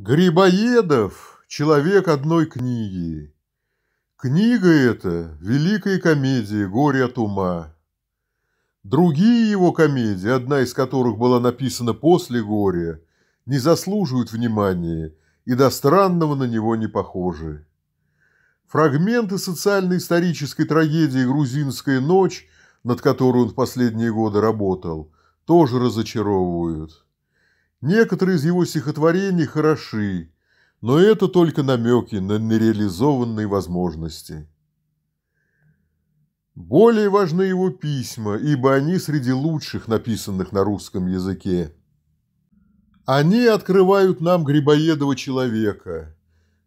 Грибоедов – человек одной книги. Книга эта – великая комедия «Горе от ума». Другие его комедии, одна из которых была написана после «Горя», не заслуживают внимания и до странного на него не похожи. Фрагменты социально-исторической трагедии «Грузинская ночь», над которой он в последние годы работал, тоже разочаровывают. Некоторые из его стихотворений хороши, но это только намеки на нереализованные возможности. Более важны его письма, ибо они среди лучших, написанных на русском языке. Они открывают нам Грибоедова человека,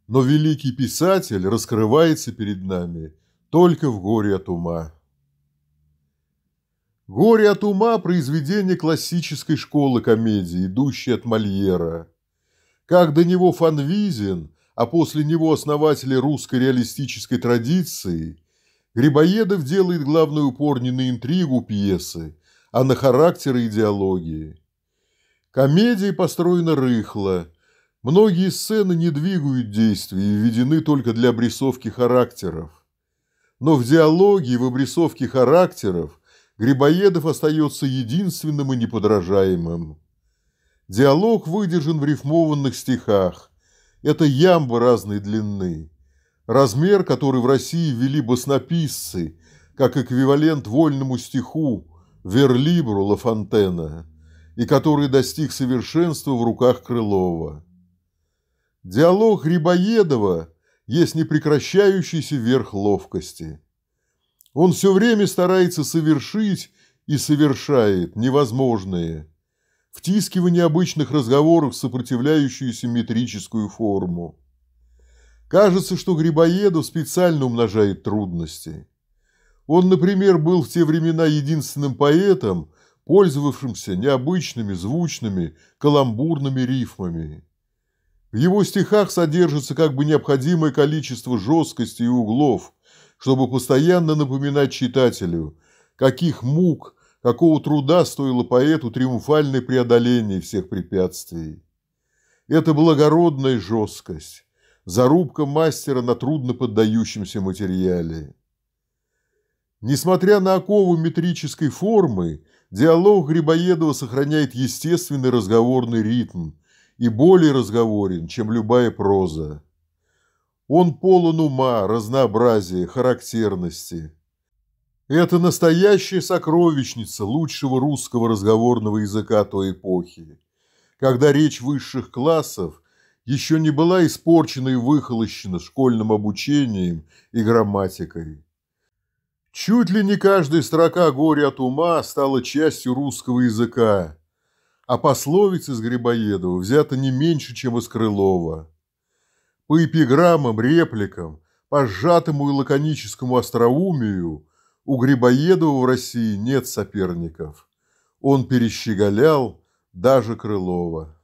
но великий писатель раскрывается перед нами только в горе от ума. «Горе от ума» – произведение классической школы комедии, идущей от Мольера. Как до него Фанвизин, а после него основатели русской реалистической традиции, Грибоедов делает главный упор не на интригу пьесы, а на характер и идеологии. Комедия построена рыхло. Многие сцены не двигают действий и введены только для обрисовки характеров. Но в диалоге и в обрисовке характеров Грибоедов остается единственным и неподражаемым. Диалог выдержан в рифмованных стихах. Это ямбы разной длины. Размер, который в России ввели баснописцы, как эквивалент вольному стиху Верлибру Лафонтена, и который достиг совершенства в руках Крылова. Диалог Грибоедова есть непрекращающийся верх ловкости – он все время старается совершить и совершает невозможное, втискивая необычных разговоров в сопротивляющуюся метрическую форму. Кажется, что Грибоедов специально умножает трудности. Он, например, был в те времена единственным поэтом, пользовавшимся необычными, звучными, каламбурными рифмами. В его стихах содержится как бы необходимое количество жесткости и углов – чтобы постоянно напоминать читателю, каких мук, какого труда стоило поэту триумфальное преодоление всех препятствий. Это благородная жесткость, зарубка мастера на трудно поддающемся материале. Несмотря на окову метрической формы, диалог Грибоедова сохраняет естественный разговорный ритм и более разговорен, чем любая проза. Он полон ума, разнообразия, характерности. Это настоящая сокровищница лучшего русского разговорного языка той эпохи, когда речь высших классов еще не была испорчена и выхолощена школьным обучением и грамматикой. Чуть ли не каждая строка «Горе от ума» стала частью русского языка, а пословиц из Грибоедова взята не меньше, чем из Крылова – по эпиграммам, репликам, по сжатому и лаконическому остроумию у Грибоедова в России нет соперников. Он перещеголял даже Крылова.